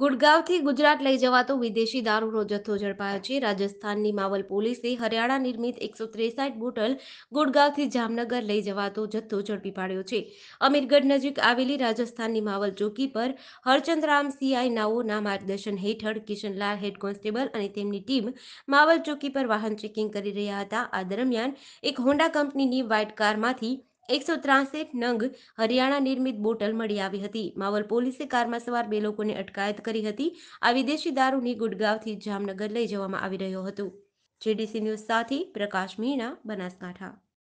ગુડગાંવથી ગુજરાત લઈ જવાતો વિદેશી દારૂનો જથ્થો ઝડપાયો છે રાજસ્થાનની માવલ પોલીસે હરિયાણા નિર્મિત એકસો ત્રેસાઠ બોટલ ગુડગાંવથી જામનગર લઈ જવાતો જથ્થો ઝડપી પાડ્યો છે અમીરગઢ નજીક આવેલી રાજસ્થાનની માવલ ચોકી પર હરચંદરામ સીઆઈ નાઓના માર્ગદર્શન હેઠળ કિશનલાલ હેડ કોન્સ્ટેબલ અને તેમની ટીમ માવલ ચોકી પર વાહન ચેકિંગ કરી રહ્યા હતા આ દરમિયાન એક હોન્ડા કંપનીની વ્હાઇટ કારમાંથી એકસો ત્રાસઠ નંગ હરિયાણા નિર્મિત બોટલ મળી આવી હતી માવલ પોલીસે કારમાં સવાર બે લોકોને અટકાયત કરી હતી આ વિદેશી દારૂની ગુડગાંવથી જામનગર લઈ જવામાં આવી રહ્યો હતો જેડીસી ન્યૂઝ સાથી પ્રકાશ મીણા બનાસકાંઠા